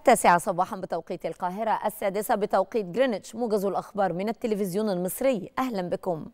التاسعة صباحا بتوقيت القاهرة السادسة بتوقيت جرينتش موجز الأخبار من التلفزيون المصري أهلا بكم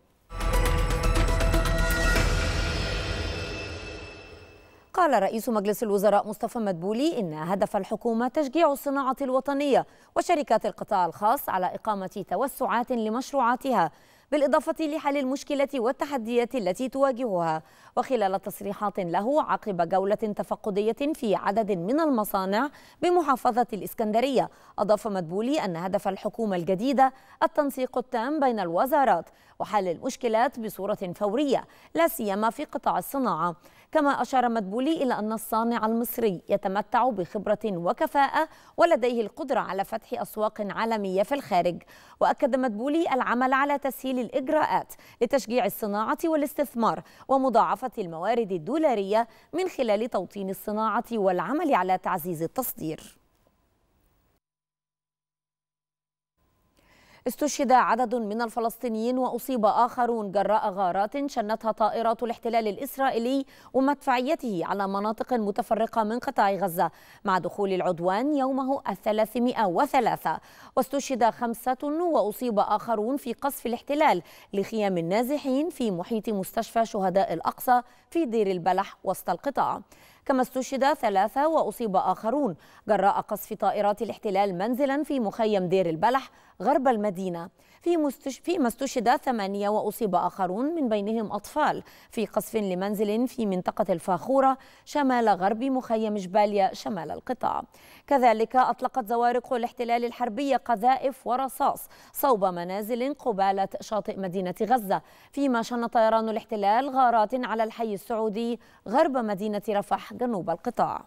قال رئيس مجلس الوزراء مصطفى مدبولي إن هدف الحكومة تشجيع الصناعة الوطنية وشركات القطاع الخاص على إقامة توسعات لمشروعاتها بالإضافة لحل المشكلة والتحديات التي تواجهها وخلال تصريحات له عقب جولة تفقدية في عدد من المصانع بمحافظة الإسكندرية أضاف مدبولي أن هدف الحكومة الجديدة التنسيق التام بين الوزارات وحل المشكلات بصورة فورية لا سيما في قطاع الصناعة كما أشار مدبولي إلى أن الصانع المصري يتمتع بخبرة وكفاءة ولديه القدرة على فتح أسواق عالمية في الخارج وأكد مدبولي العمل على تسهيل تسهيل الإجراءات لتشجيع الصناعة والاستثمار ومضاعفة الموارد الدولارية من خلال توطين الصناعة والعمل على تعزيز التصدير استشهد عدد من الفلسطينيين وأصيب آخرون جراء غارات شنتها طائرات الاحتلال الإسرائيلي ومدفعيته على مناطق متفرقة من قطاع غزة مع دخول العدوان يومه الثلاثمائة وثلاثة واستشهد خمسة وأصيب آخرون في قصف الاحتلال لخيام النازحين في محيط مستشفى شهداء الأقصى في دير البلح وسط القطاع كما استشهد ثلاثة وأصيب آخرون جراء قصف طائرات الاحتلال منزلا في مخيم دير البلح غرب المدينة في مستش... فيما استشهد ثمانية وأصيب آخرون من بينهم أطفال في قصف لمنزل في منطقة الفاخورة شمال غرب مخيم جباليا شمال القطاع كذلك أطلقت زوارق الاحتلال الحربية قذائف ورصاص صوب منازل قبالة شاطئ مدينة غزة فيما شن طيران الاحتلال غارات على الحي السعودي غرب مدينة رفح جنوب القطاع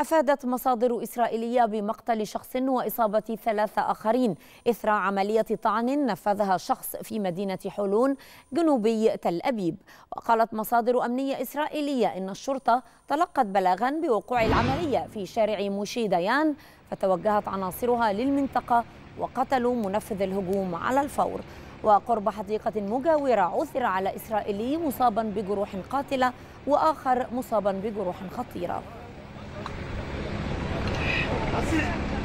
أفادت مصادر إسرائيلية بمقتل شخص وإصابة ثلاثة آخرين إثر عملية طعن نفذها شخص في مدينة حلون جنوبي تل أبيب وقالت مصادر أمنية إسرائيلية إن الشرطة تلقت بلاغا بوقوع العملية في شارع موشي ديان فتوجهت عناصرها للمنطقة وقتلوا منفذ الهجوم على الفور وقرب حديقة مجاورة عثر على إسرائيلي مصابا بجروح قاتلة وآخر مصابا بجروح خطيرة 明日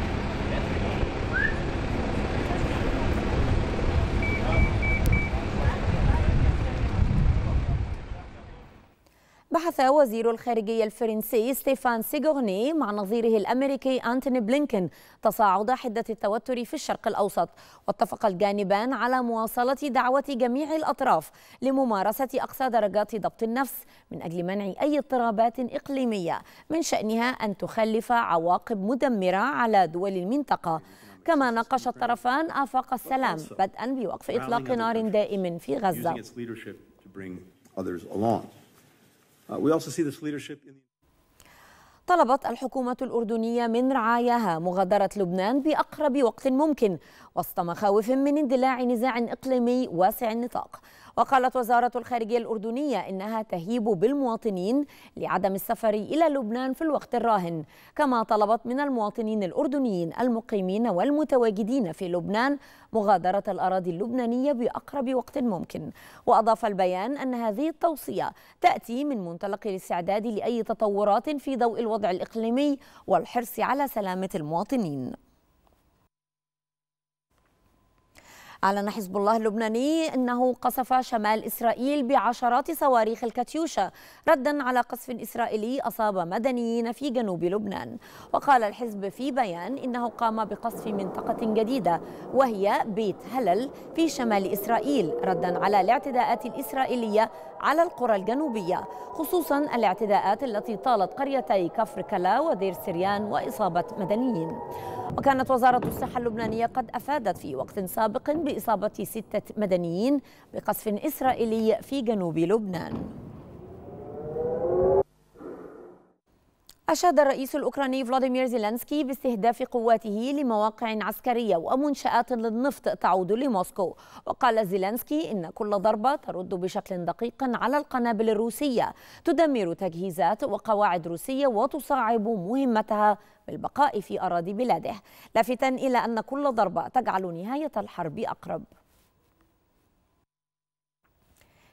بحث وزير الخارجية الفرنسي ستيفان سيغورني مع نظيره الأمريكي أنتوني بلينكن تصاعد حدة التوتر في الشرق الأوسط واتفق الجانبان على مواصلة دعوة جميع الأطراف لممارسة أقصى درجات ضبط النفس من أجل منع أي اضطرابات إقليمية من شأنها أن تخلف عواقب مدمرة على دول المنطقة كما ناقش الطرفان آفاق السلام بدءا بوقف إطلاق نار دائم في غزة. Uh, طلبت الحكومة الأردنية من رعاياها مغادرة لبنان بأقرب وقت ممكن وسط مخاوف من اندلاع نزاع إقليمي واسع النطاق وقالت وزارة الخارجية الأردنية إنها تهيب بالمواطنين لعدم السفر إلى لبنان في الوقت الراهن كما طلبت من المواطنين الأردنيين المقيمين والمتواجدين في لبنان مغادرة الأراضي اللبنانية بأقرب وقت ممكن وأضاف البيان أن هذه التوصية تأتي من منطلق الاستعداد لأي تطورات في ضوء الوضع الإقليمي والحرص على سلامة المواطنين أعلن حزب الله اللبناني أنه قصف شمال إسرائيل بعشرات صواريخ الكاتيوشا ردا على قصف إسرائيلي أصاب مدنيين في جنوب لبنان وقال الحزب في بيان إنه قام بقصف منطقة جديدة وهي بيت هلل في شمال إسرائيل ردا على الاعتداءات الإسرائيلية على القرى الجنوبية خصوصا الاعتداءات التي طالت قريتي كفر كلا ودير سريان وإصابة مدنيين وكانت وزارة الصحة اللبنانية قد أفادت في وقت سابق ب بإصابة ستة مدنيين بقصف إسرائيلي في جنوب لبنان أشاد الرئيس الأوكراني فلاديمير زيلنسكي باستهداف قواته لمواقع عسكرية ومنشآت للنفط تعود لموسكو وقال زيلنسكي إن كل ضربة ترد بشكل دقيق على القنابل الروسية تدمر تجهيزات وقواعد روسية وتصعب مهمتها بالبقاء في أراضي بلاده لافتا إلى أن كل ضربة تجعل نهاية الحرب أقرب